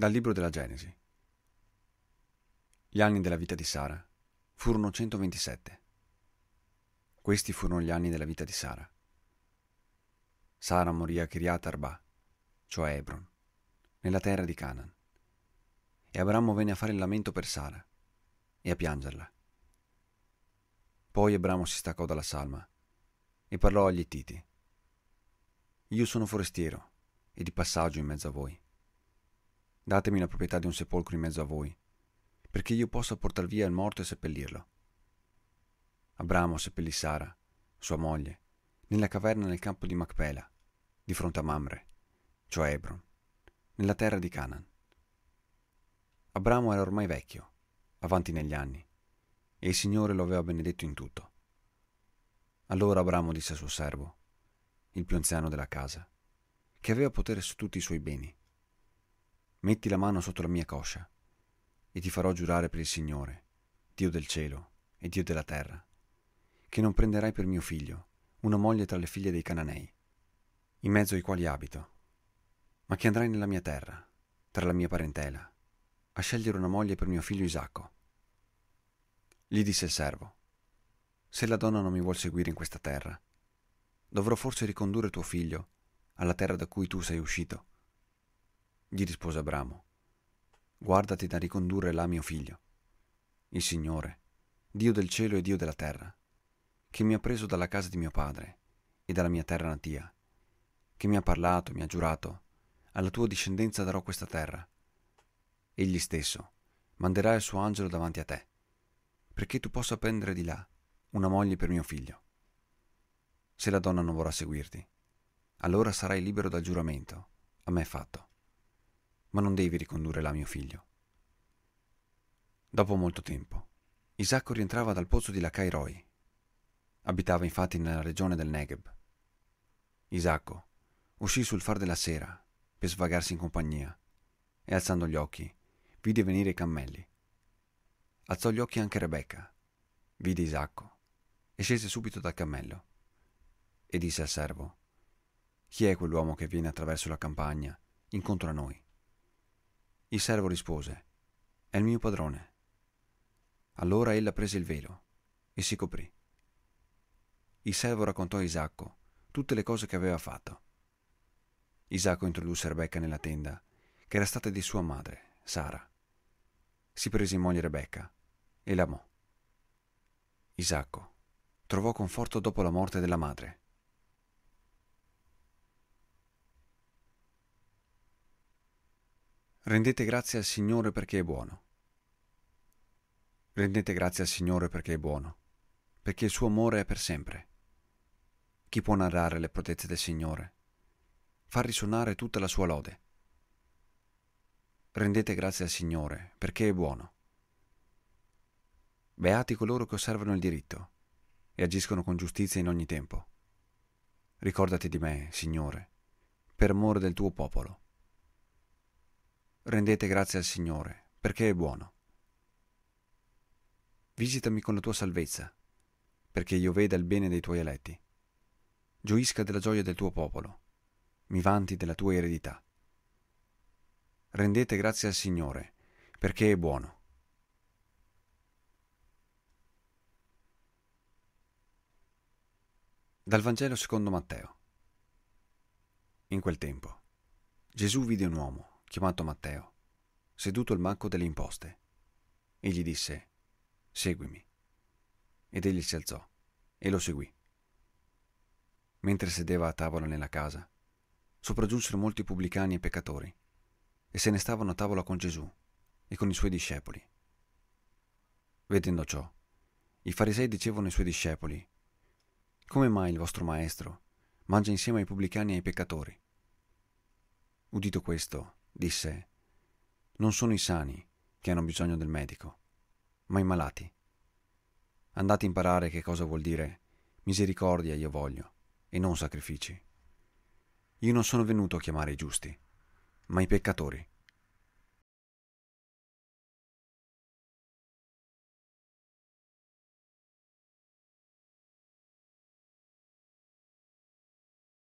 Dal libro della Genesi. Gli anni della vita di Sara furono 127. Questi furono gli anni della vita di Sara. Sara morì a Kiriat Arba, cioè Hebron, nella terra di Canaan. E Abramo venne a fare il lamento per Sara e a piangerla. Poi Abramo si staccò dalla salma e parlò agli Ittiti. Io sono forestiero e di passaggio in mezzo a voi datemi la proprietà di un sepolcro in mezzo a voi, perché io possa portar via il morto e seppellirlo. Abramo seppellì Sara, sua moglie, nella caverna nel campo di Macpela, di fronte a Mamre, cioè Hebron, nella terra di Canaan. Abramo era ormai vecchio, avanti negli anni, e il Signore lo aveva benedetto in tutto. Allora Abramo disse a suo servo, il più anziano della casa, che aveva potere su tutti i suoi beni, metti la mano sotto la mia coscia e ti farò giurare per il Signore, Dio del cielo e Dio della terra, che non prenderai per mio figlio una moglie tra le figlie dei Cananei, in mezzo ai quali abito, ma che andrai nella mia terra, tra la mia parentela, a scegliere una moglie per mio figlio Isacco. Gli disse il servo, se la donna non mi vuol seguire in questa terra, dovrò forse ricondurre tuo figlio alla terra da cui tu sei uscito gli rispose Abramo. Guardati da ricondurre là mio figlio, il Signore, Dio del cielo e Dio della terra, che mi ha preso dalla casa di mio padre e dalla mia terra natia, che mi ha parlato, mi ha giurato, alla tua discendenza darò questa terra. Egli stesso manderà il suo angelo davanti a te, perché tu possa prendere di là una moglie per mio figlio. Se la donna non vorrà seguirti, allora sarai libero dal giuramento a me fatto ma non devi ricondurre là mio figlio. Dopo molto tempo, Isacco rientrava dal pozzo di Lacairoi. Abitava infatti nella regione del Negev. Isacco uscì sul far della sera per svagarsi in compagnia e alzando gli occhi vide venire i cammelli. Alzò gli occhi anche Rebecca, vide Isacco e scese subito dal cammello e disse al servo Chi è quell'uomo che viene attraverso la campagna incontro a noi? Il servo rispose, È il mio padrone. Allora ella prese il velo e si coprì. Il servo raccontò a Isacco tutte le cose che aveva fatto. Isacco introdusse Rebecca nella tenda, che era stata di sua madre, Sara. Si prese in moglie Rebecca e l'amò. Isacco trovò conforto dopo la morte della madre. Rendete grazie al Signore perché è buono. Rendete grazie al Signore perché è buono, perché il suo amore è per sempre. Chi può narrare le protezze del Signore? Far risuonare tutta la sua lode. Rendete grazie al Signore perché è buono. Beati coloro che osservano il diritto e agiscono con giustizia in ogni tempo. Ricordati di me, Signore, per amore del tuo popolo rendete grazie al Signore, perché è buono. Visitami con la tua salvezza, perché io veda il bene dei tuoi eletti. Gioisca della gioia del tuo popolo, mi vanti della tua eredità. Rendete grazie al Signore, perché è buono. Dal Vangelo secondo Matteo. In quel tempo Gesù vide un uomo chiamato Matteo, seduto al manco delle imposte, e gli disse, seguimi. Ed egli si alzò e lo seguì. Mentre sedeva a tavola nella casa, sopraggiunsero molti pubblicani e peccatori, e se ne stavano a tavola con Gesù e con i suoi discepoli. Vedendo ciò, i farisei dicevano ai suoi discepoli, Come mai il vostro maestro mangia insieme ai pubblicani e ai peccatori? Udito questo, disse, non sono i sani che hanno bisogno del medico, ma i malati. Andate a imparare che cosa vuol dire misericordia io voglio e non sacrifici. Io non sono venuto a chiamare i giusti, ma i peccatori.